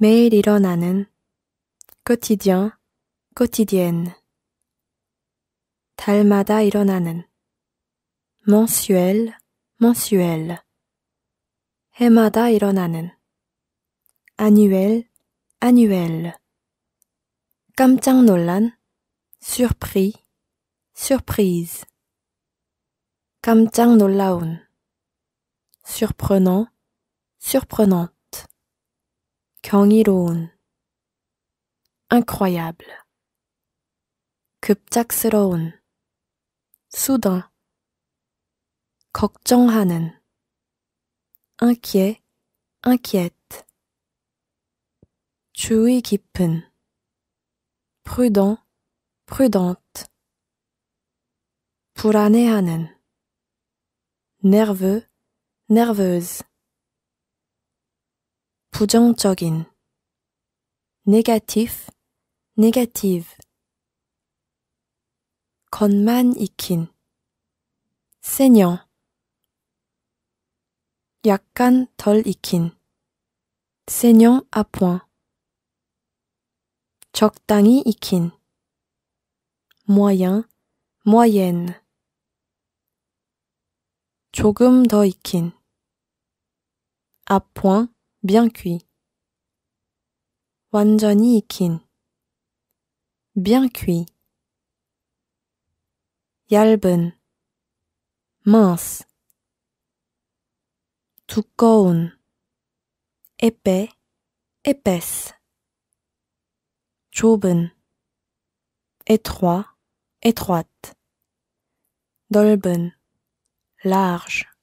매일 일어나는 quotidien, quotidienne. 달마다 일어나는 mensuel, mensuel. 해마다 annuel, annuel. 깜짝 놀란 surpris, surprise. 깜짝 놀라운 surprenant, surprenant. 경이로운 incroyable 급작스러운 soudain 걱정하는 inquiet inquiète 주의 prudent prudente 불안해하는 nerveux nerveuse 부정적인 negative, negative 겉만 익힌 saignant 약간 덜 익힌 saignant à point 적당히 익힌 moyen, moyenne 조금 더 익힌 à point bien cuit. 완전히 bien cuit. Yalben mince 두꺼운 épais épaisse choben. étroit étroite Dolben large